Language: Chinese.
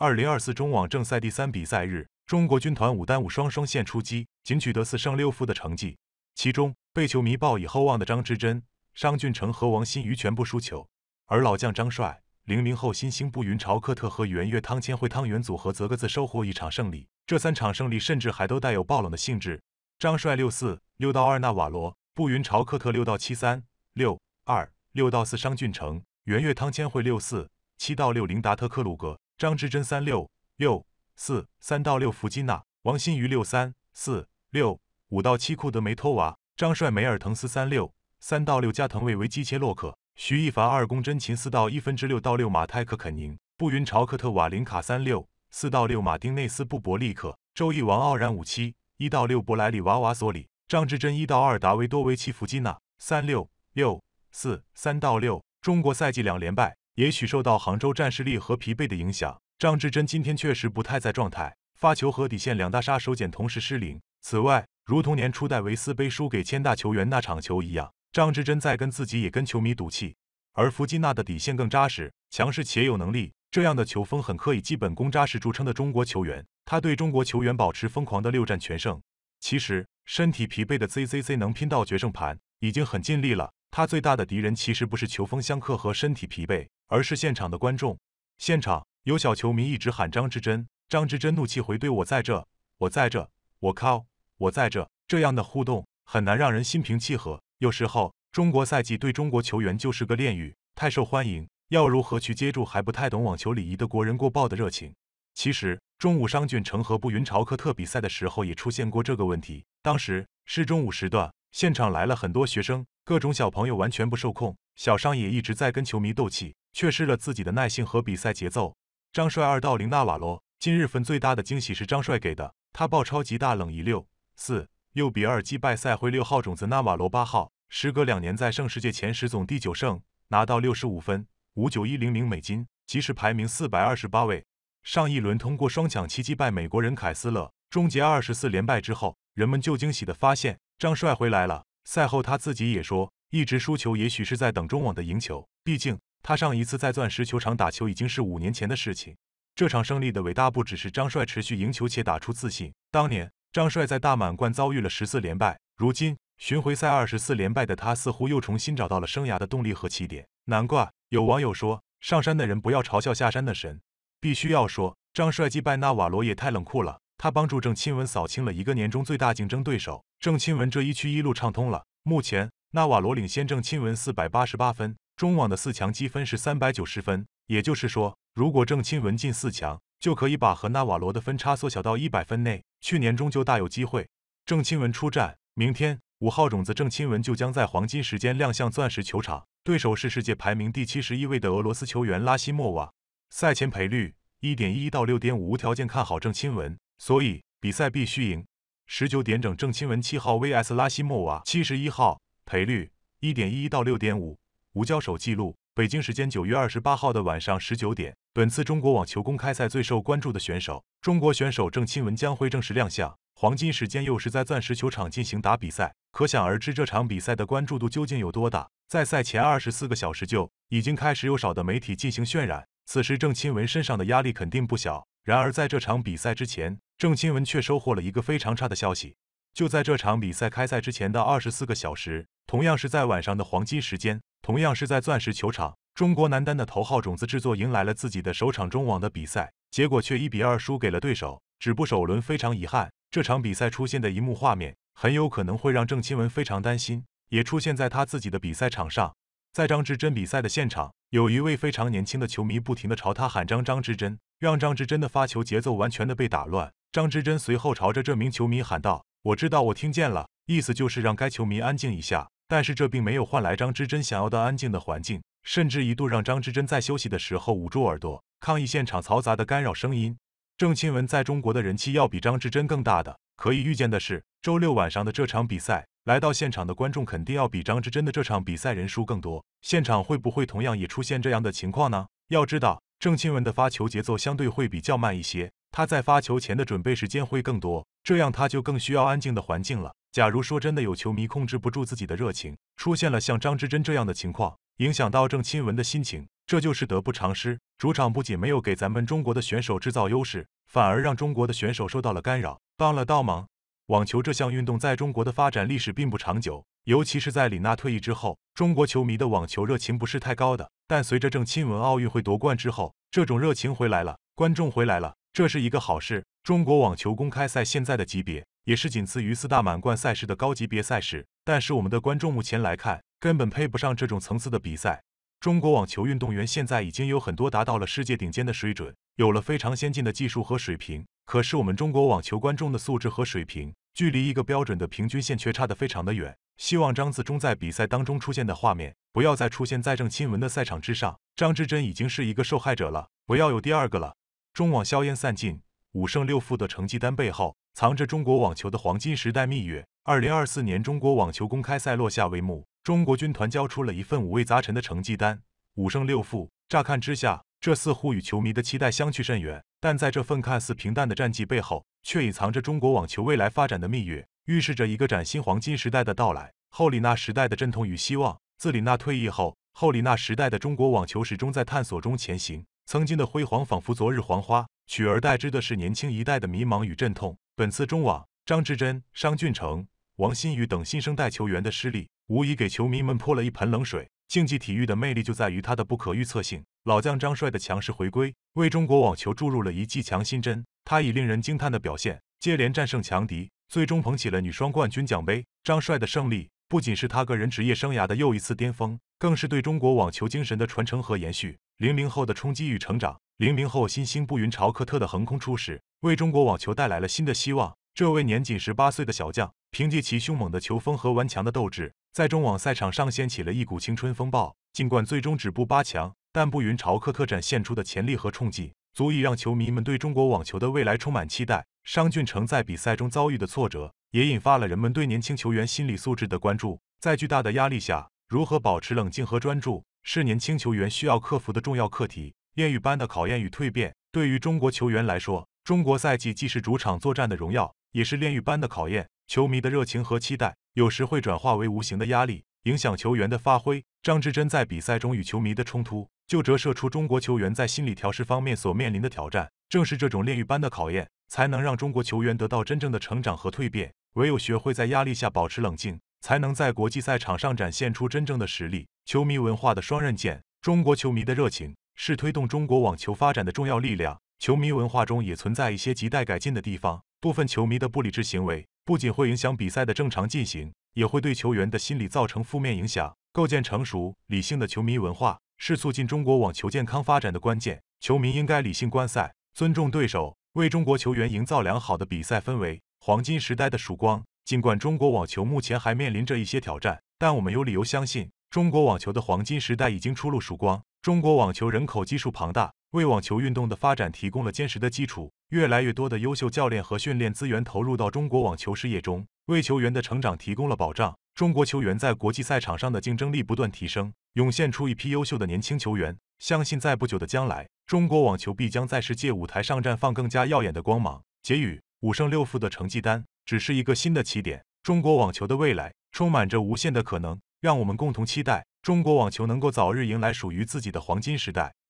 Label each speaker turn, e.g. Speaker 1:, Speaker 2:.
Speaker 1: 二零二四中网正赛第三比赛日，中国军团五单五双双线出击，仅取得四胜六负的成绩。其中被球迷抱以厚望的张之臻、商俊成和王欣瑜全部输球，而老将张帅、零零后新星布云朝克特和圆月汤千惠汤圆组合则各自收获一场胜利。这三场胜利甚至还都带有爆冷的性质。张帅六四六到二纳瓦罗，布云朝克特六到七三六二六到四商俊成，圆月汤千惠六四七到六零达特克鲁格。张之臻三六六四三到六弗吉娜，王欣瑜六三四六五到七库德梅托娃，张帅梅尔滕斯三六三到六加藤卫维基切洛克，徐一凡二宫真琴四到一分之六到六马泰克肯宁，布云朝克特瓦林卡三六四到六马丁内斯布伯利克，周意王傲然五七一到六伯莱里娃娃索里，张之臻一到二达维多维奇弗吉娜三六六四三到六中国赛季两连败。也许受到杭州战事力和疲惫的影响，张志臻今天确实不太在状态，发球和底线两大杀手锏同时失灵。此外，如同年初戴维斯杯输给千大球员那场球一样，张志臻在跟自己也跟球迷赌气。而弗吉娜的底线更扎实，强势且有能力，这样的球风很刻意，基本功扎实著称的中国球员，他对中国球员保持疯狂的六战全胜。其实身体疲惫的 C C C 能拼到决胜盘，已经很尽力了。他最大的敌人其实不是球风相克和身体疲惫。而是现场的观众，现场有小球迷一直喊张之臻，张之臻怒气回怼我在这，我在这，我靠，我在这，这样的互动很难让人心平气和。有时候中国赛季对中国球员就是个炼狱，太受欢迎，要如何去接住还不太懂网球礼仪的国人过爆的热情？其实中午商俊成和步云朝克特比赛的时候也出现过这个问题，当时是中午时段，现场来了很多学生，各种小朋友完全不受控，小商也一直在跟球迷斗气。缺失了自己的耐性和比赛节奏。张帅二到零纳瓦罗，今日份最大的惊喜是张帅给的，他爆超级大冷一六四六比二击败赛会六号种子纳瓦罗八号，时隔两年在胜世界前十总第九胜，拿到六十五分五九一零零美金，即时排名四百二十八位。上一轮通过双抢七击败美国人凯斯勒，终结二十四连败之后，人们就惊喜的发现张帅回来了。赛后他自己也说，一直输球也许是在等中网的赢球，毕竟。他上一次在钻石球场打球已经是五年前的事情。这场胜利的伟大不只是张帅持续赢球且打出自信。当年张帅在大满贯遭遇了十四连败，如今巡回赛二十四连败的他似乎又重新找到了生涯的动力和起点。难怪有网友说：“上山的人不要嘲笑下山的神。”必须要说，张帅击败纳瓦罗也太冷酷了。他帮助郑钦文扫清了一个年终最大竞争对手，郑钦文这一区一路畅通了。目前，纳瓦罗领先郑钦文四百八十八分。中网的四强积分是三百九十分，也就是说，如果郑钦文进四强，就可以把和纳瓦罗的分差缩小到一百分内。去年中就大有机会。郑钦文出战，明天五号种子郑钦文就将在黄金时间亮相钻石球场，对手是世界排名第七十一位的俄罗斯球员拉希莫娃。赛前赔率一点一一到六点五，无条件看好郑钦文，所以比赛必须赢。十九点整，郑钦文七号 vs 拉希莫娃七十一号，赔率一点一一到六点五。无交手记录。北京时间九月二十八号的晚上十九点，本次中国网球公开赛最受关注的选手——中国选手郑钦文将会正式亮相。黄金时间又是在钻石球场进行打比赛，可想而知这场比赛的关注度究竟有多大。在赛前二十四个小时就已经开始有少的媒体进行渲染，此时郑钦文身上的压力肯定不小。然而在这场比赛之前，郑钦文却收获了一个非常差的消息。就在这场比赛开赛之前的二十四个小时，同样是在晚上的黄金时间。同样是在钻石球场，中国男单的头号种子制作迎来了自己的首场中网的比赛，结果却一比二输给了对手，止步首轮，非常遗憾。这场比赛出现的一幕画面，很有可能会让郑钦文非常担心，也出现在他自己的比赛场上。在张之臻比赛的现场，有一位非常年轻的球迷不停的朝他喊张张之臻，让张之臻的发球节奏完全的被打乱。张之臻随后朝着这名球迷喊道：“我知道，我听见了。”意思就是让该球迷安静一下。但是这并没有换来张之臻想要的安静的环境，甚至一度让张之臻在休息的时候捂住耳朵抗议现场嘈杂的干扰声音。郑钦文在中国的人气要比张之臻更大，的可以预见的是，周六晚上的这场比赛，来到现场的观众肯定要比张之臻的这场比赛人数更多。现场会不会同样也出现这样的情况呢？要知道，郑钦文的发球节奏相对会比较慢一些。他在发球前的准备时间会更多，这样他就更需要安静的环境了。假如说真的有球迷控制不住自己的热情，出现了像张之臻这样的情况，影响到郑钦文的心情，这就是得不偿失。主场不仅没有给咱们中国的选手制造优势，反而让中国的选手受到了干扰，帮了倒忙。网球这项运动在中国的发展历史并不长久，尤其是在李娜退役之后，中国球迷的网球热情不是太高的。但随着郑钦文奥运会夺冠之后，这种热情回来了，观众回来了。这是一个好事。中国网球公开赛现在的级别也是仅次于四大满贯赛事的高级别赛事，但是我们的观众目前来看根本配不上这种层次的比赛。中国网球运动员现在已经有很多达到了世界顶尖的水准，有了非常先进的技术和水平，可是我们中国网球观众的素质和水平距离一个标准的平均线却差得非常的远。希望张自忠在比赛当中出现的画面不要再出现在郑钦文的赛场之上。张之臻已经是一个受害者了，不要有第二个了。中网硝烟散尽，五胜六负的成绩单背后，藏着中国网球的黄金时代蜜月。二零二四年中国网球公开赛落下帷幕，中国军团交出了一份五味杂陈的成绩单，五胜六负。乍看之下，这似乎与球迷的期待相去甚远，但在这份看似平淡的战绩背后，却隐藏着中国网球未来发展的蜜月，预示着一个崭新黄金时代的到来。后李娜时代的阵痛与希望，自李娜退役后，后李娜时代的中国网球始终在探索中前行。曾经的辉煌仿佛昨日黄花，取而代之的是年轻一代的迷茫与阵痛。本次中网，张志臻、商俊成、王欣宇等新生代球员的失利，无疑给球迷们泼了一盆冷水。竞技体育的魅力就在于它的不可预测性。老将张帅的强势回归，为中国网球注入了一剂强心针。他以令人惊叹的表现，接连战胜强敌，最终捧起了女双冠军奖杯。张帅的胜利，不仅是他个人职业生涯的又一次巅峰，更是对中国网球精神的传承和延续。零零后的冲击与成长。零零后新星布云朝克特的横空出世，为中国网球带来了新的希望。这位年仅十八岁的小将，凭借其凶猛的球风和顽强的斗志，在中网赛场上掀起了一股青春风暴。尽管最终止步八强，但布云朝克特展现出的潜力和冲击，足以让球迷们对中国网球的未来充满期待。商俊成在比赛中遭遇的挫折，也引发了人们对年轻球员心理素质的关注。在巨大的压力下，如何保持冷静和专注？是年轻球员需要克服的重要课题。炼狱般的考验与蜕变，对于中国球员来说，中国赛季既是主场作战的荣耀，也是炼狱般的考验。球迷的热情和期待，有时会转化为无形的压力，影响球员的发挥。张之臻在比赛中与球迷的冲突，就折射出中国球员在心理调试方面所面临的挑战。正是这种炼狱般的考验，才能让中国球员得到真正的成长和蜕变。唯有学会在压力下保持冷静，才能在国际赛场上展现出真正的实力。球迷文化的双刃剑。中国球迷的热情是推动中国网球发展的重要力量。球迷文化中也存在一些亟待改进的地方。部分球迷的不理智行为不仅会影响比赛的正常进行，也会对球员的心理造成负面影响。构建成熟理性的球迷文化是促进中国网球健康发展的关键。球迷应该理性观赛，尊重对手，为中国球员营造良好的比赛氛围。黄金时代的曙光。尽管中国网球目前还面临着一些挑战，但我们有理由相信。中国网球的黄金时代已经初露曙光。中国网球人口基数庞大，为网球运动的发展提供了坚实的基础。越来越多的优秀教练和训练资源投入到中国网球事业中，为球员的成长提供了保障。中国球员在国际赛场上的竞争力不断提升，涌现出一批优秀的年轻球员。相信在不久的将来，中国网球必将在世界舞台上绽放更加耀眼的光芒。结语：五胜六负的成绩单只是一个新的起点。中国网球的未来充满着无限的可能。让我们共同期待中国网球能够早日迎来属于自己的黄金时代。